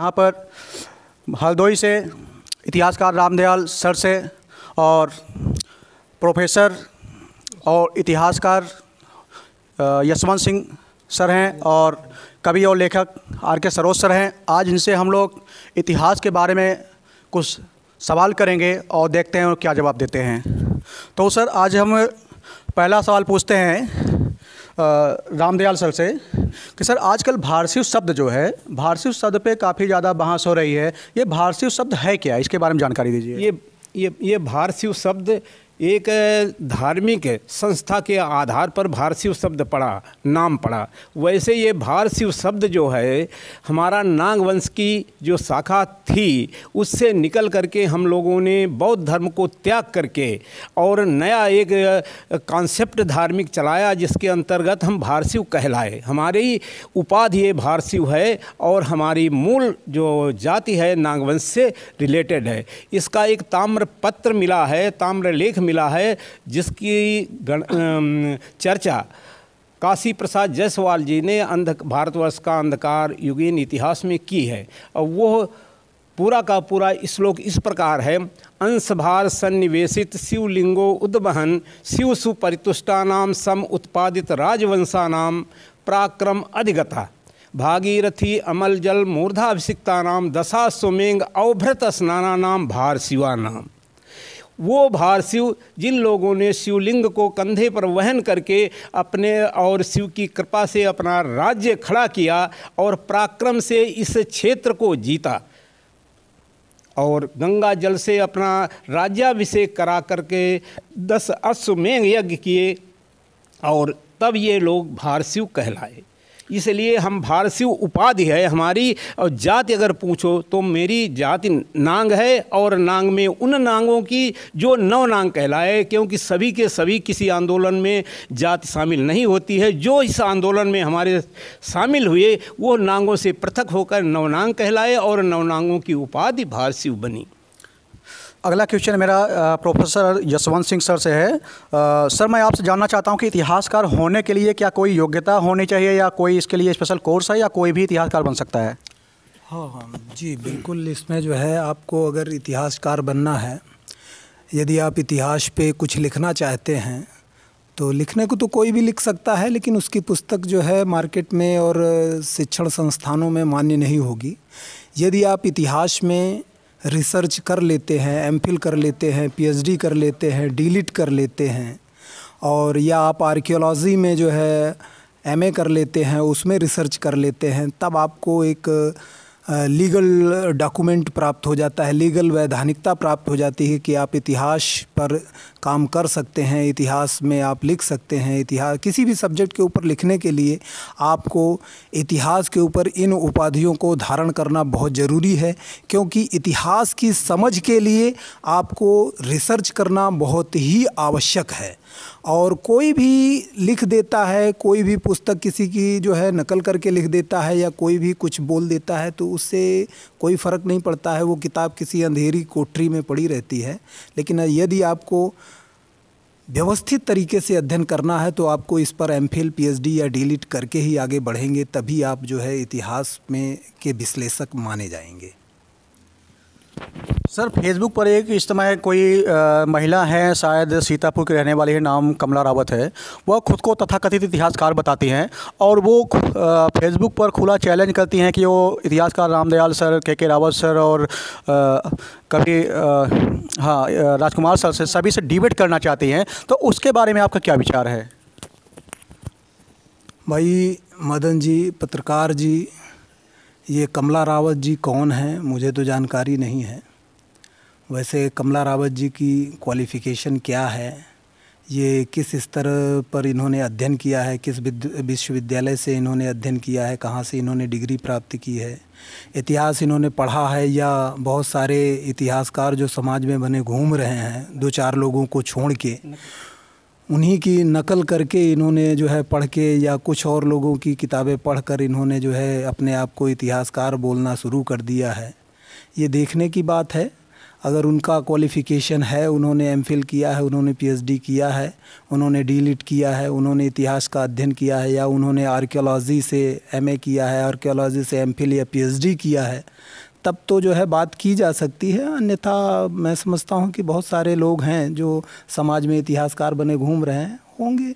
यहाँ पर हल्दोई से इतिहासकार रामदयाल सर से और प्रोफेसर और इतिहासकार यशवंत सिंह सर हैं और कवि और लेखक आर के सरोज सर हैं आज इनसे हम लोग इतिहास के बारे में कुछ सवाल करेंगे और देखते हैं और क्या जवाब देते हैं तो सर आज हम पहला सवाल पूछते हैं रामदयाल सर से कि सर आजकल भारसीव शब्द जो है भारसीव शब्द पे काफ़ी ज़्यादा बहस हो रही है ये भारसीव शब्द है क्या इसके बारे में जानकारी दीजिए ये ये ये भारसीव शब्द एक धार्मिक संस्था के आधार पर भारशिव शब्द पड़ा नाम पड़ा वैसे ये भारशिव शब्द जो है हमारा नाग वंश की जो शाखा थी उससे निकल करके हम लोगों ने बौद्ध धर्म को त्याग करके और नया एक कॉन्सेप्ट धार्मिक चलाया जिसके अंतर्गत हम भारशिव कहलाए हमारी उपाधि ये भारशिव है और हमारी मूल जो जाति है नागवंश से रिलेटेड है इसका एक ताम्र पत्र मिला है ताम्र लेख मिला मिला है जिसकी गण, चर्चा काशी प्रसाद जायसवाल जी ने अंध भारतवर्ष का अंधकार युगीन इतिहास में की है और वो पूरा का पूरा श्लोक इस, इस प्रकार है अंशभार सन्निवेशित शिवलिंगो उद्वहन शिव सुपरितुष्टानाम सम उत्पादित राजवंशानाम पराक्रम अधिगता भागीरथी अमल जल मूर्धाभिषिकता दशा सोमेंग अवभृत स्नाना भार शिवा नाम वो भार शिव जिन लोगों ने शिवलिंग को कंधे पर वहन करके अपने और शिव की कृपा से अपना राज्य खड़ा किया और पराक्रम से इस क्षेत्र को जीता और गंगा जल से अपना राज्याभिषेक करा करके दस अश्वमेघ यज्ञ किए और तब ये लोग भारशिव कहलाए इसलिए हम भारतीय उपाधि है हमारी और जाति अगर पूछो तो मेरी जाति नांग है और नांग में उन नांगों की जो नव नांग कहलाए क्योंकि सभी के सभी किसी आंदोलन में जाति शामिल नहीं होती है जो इस आंदोलन में हमारे शामिल हुए वो नांगों से पृथक होकर नवनांग कहलाए और नवनांगों की उपाधि भारतीय बनी अगला क्वेश्चन मेरा प्रोफेसर यशवंत सिंह सर से है आ, सर मैं आपसे जानना चाहता हूं कि इतिहासकार होने के लिए क्या कोई योग्यता होनी चाहिए या कोई इसके लिए स्पेशल कोर्स है या कोई भी इतिहासकार बन सकता है हाँ हाँ जी बिल्कुल इसमें जो है आपको अगर इतिहासकार बनना है यदि आप इतिहास पे कुछ लिखना चाहते हैं तो लिखने को तो कोई भी लिख सकता है लेकिन उसकी पुस्तक जो है मार्केट में और शिक्षण संस्थानों में मान्य नहीं होगी यदि आप इतिहास में रिसर्च कर लेते हैं एम कर लेते हैं पीएचडी कर लेते हैं डिलीट कर लेते हैं और या आप आर्कियोलॉजी में जो है एमए कर लेते हैं उसमें रिसर्च कर लेते हैं तब आपको एक लीगल डॉक्यूमेंट प्राप्त हो जाता है लीगल वैधानिकता प्राप्त हो जाती है कि आप इतिहास पर काम कर सकते हैं इतिहास में आप लिख सकते हैं इतिहास किसी भी सब्जेक्ट के ऊपर लिखने के लिए आपको इतिहास के ऊपर इन उपाधियों को धारण करना बहुत ज़रूरी है क्योंकि इतिहास की समझ के लिए आपको रिसर्च करना बहुत ही आवश्यक है और कोई भी लिख देता है कोई भी पुस्तक किसी की जो है नकल करके लिख देता है या कोई भी कुछ बोल देता है तो उससे कोई फ़र्क नहीं पड़ता है वो किताब किसी अंधेरी कोठरी में पड़ी रहती है लेकिन यदि आपको व्यवस्थित तरीके से अध्ययन करना है तो आपको इस पर एम फिल या डी करके ही आगे बढ़ेंगे तभी आप जो है इतिहास में के विश्लेषक माने जाएंगे सर फेसबुक पर एक इस समय कोई आ, महिला है शायद सीतापुर की रहने वाली है नाम कमला रावत है वह खुद को तथाकथित इतिहासकार बताती हैं और वो आ, फेसबुक पर खुला चैलेंज करती हैं कि वो इतिहासकार रामदयाल सर के के रावत सर और आ, कभी हाँ राजकुमार सर से सभी से डिबेट करना चाहती हैं तो उसके बारे में आपका क्या विचार है भाई मदन जी पत्रकार जी ये कमला रावत जी कौन हैं मुझे तो जानकारी नहीं है वैसे कमला रावत जी की क्वालिफ़िकेशन क्या है ये किस स्तर पर इन्होंने अध्ययन किया है किस विश्वविद्यालय से इन्होंने अध्ययन किया है कहाँ से इन्होंने डिग्री प्राप्त की है इतिहास इन्होंने पढ़ा है या बहुत सारे इतिहासकार जो समाज में बने घूम रहे हैं दो चार लोगों को छोड़ के उन्हीं की नकल करके इन्होंने जो है पढ़ के या कुछ और लोगों की किताबें पढ़कर इन्होंने जो है अपने आप को इतिहासकार बोलना शुरू कर दिया है ये देखने की बात है अगर उनका क्वालिफ़िकेशन है उन्होंने एम किया है उन्होंने पी किया है उन्होंने डी किया है उन्होंने इतिहास का अध्ययन किया है या उन्होंने आर्कियोलॉजी से एम किया है आर्कियोलॉजी से एम या पी किया है तब तो जो है बात की जा सकती है अन्यथा मैं समझता हूँ कि बहुत सारे लोग हैं जो समाज में इतिहासकार बने घूम रहे हैं होंगे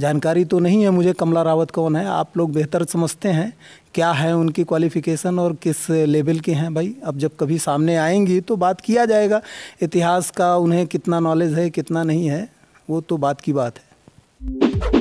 जानकारी तो नहीं है मुझे कमला रावत कौन है आप लोग बेहतर समझते हैं क्या है उनकी क्वालिफ़िकेशन और किस लेवल के हैं भाई अब जब कभी सामने आएंगी तो बात किया जाएगा इतिहास का उन्हें कितना नॉलेज है कितना नहीं है वो तो बात की बात है